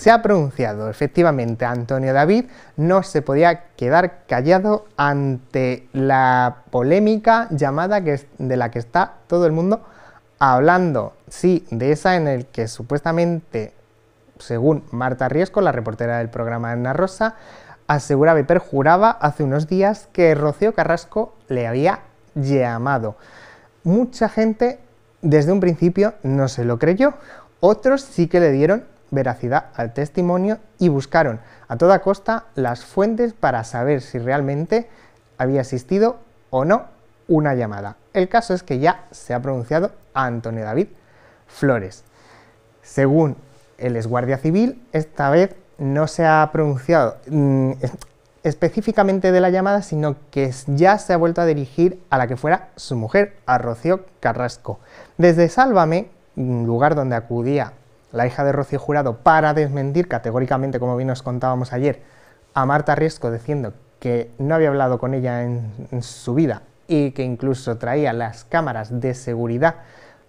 se ha pronunciado. Efectivamente, Antonio David no se podía quedar callado ante la polémica llamada que de la que está todo el mundo hablando. Sí, de esa en el que supuestamente, según Marta Riesco, la reportera del programa Ana Rosa, aseguraba y perjuraba hace unos días que Rocío Carrasco le había llamado. Mucha gente desde un principio no se lo creyó, otros sí que le dieron veracidad al testimonio y buscaron a toda costa las fuentes para saber si realmente había existido o no una llamada. El caso es que ya se ha pronunciado a Antonio David Flores. Según el exguardia civil, esta vez no se ha pronunciado mm, específicamente de la llamada, sino que ya se ha vuelto a dirigir a la que fuera su mujer, a Rocío Carrasco. Desde Sálvame, mm, lugar donde acudía la hija de Rocío Jurado, para desmentir categóricamente, como bien nos contábamos ayer, a Marta Riesco diciendo que no había hablado con ella en, en su vida y que incluso traía las cámaras de seguridad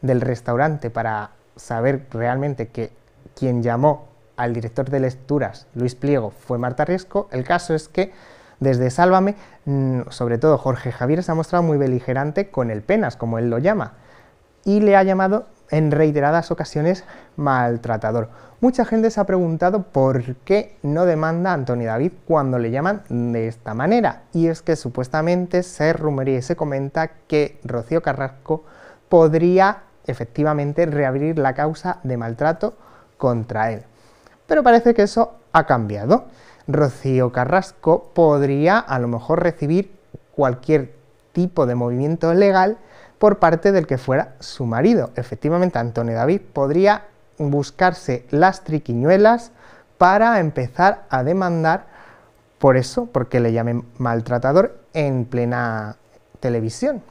del restaurante para saber realmente que quien llamó al director de lecturas, Luis Pliego, fue Marta Riesco. El caso es que desde Sálvame, mm, sobre todo Jorge Javier se ha mostrado muy beligerante con el penas, como él lo llama, y le ha llamado en reiteradas ocasiones maltratador. Mucha gente se ha preguntado por qué no demanda a Antonio David cuando le llaman de esta manera, y es que supuestamente se rumorea y se comenta que Rocío Carrasco podría efectivamente reabrir la causa de maltrato contra él. Pero parece que eso ha cambiado. Rocío Carrasco podría a lo mejor recibir cualquier tipo de movimiento legal por parte del que fuera su marido. Efectivamente, Antonio David podría buscarse las triquiñuelas para empezar a demandar por eso, porque le llamen maltratador en plena televisión.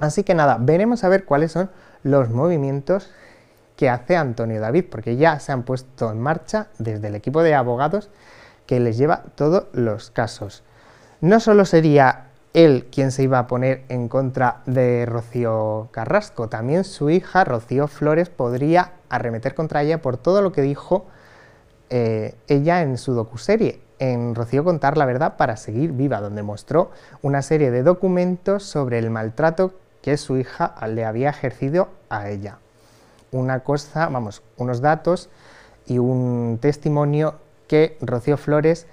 Así que nada, veremos a ver cuáles son los movimientos que hace Antonio David, porque ya se han puesto en marcha desde el equipo de abogados que les lleva todos los casos. No solo sería él quien se iba a poner en contra de Rocío Carrasco. También su hija, Rocío Flores, podría arremeter contra ella por todo lo que dijo eh, ella en su docuserie, en Rocío Contar la Verdad para Seguir Viva, donde mostró una serie de documentos sobre el maltrato que su hija le había ejercido a ella. Una cosa, vamos, unos datos y un testimonio que Rocío Flores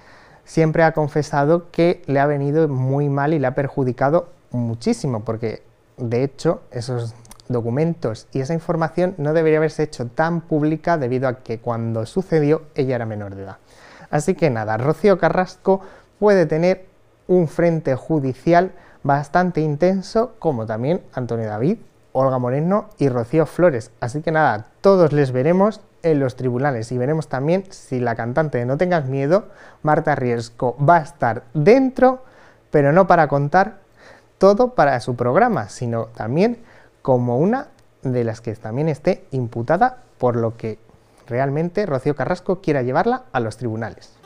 siempre ha confesado que le ha venido muy mal y le ha perjudicado muchísimo, porque de hecho esos documentos y esa información no debería haberse hecho tan pública debido a que cuando sucedió ella era menor de edad. Así que nada, Rocío Carrasco puede tener un frente judicial bastante intenso, como también Antonio David, Olga Moreno y Rocío Flores. Así que nada, todos les veremos en los tribunales y veremos también si la cantante de No tengas miedo, Marta Riesco, va a estar dentro, pero no para contar todo para su programa, sino también como una de las que también esté imputada por lo que realmente Rocío Carrasco quiera llevarla a los tribunales.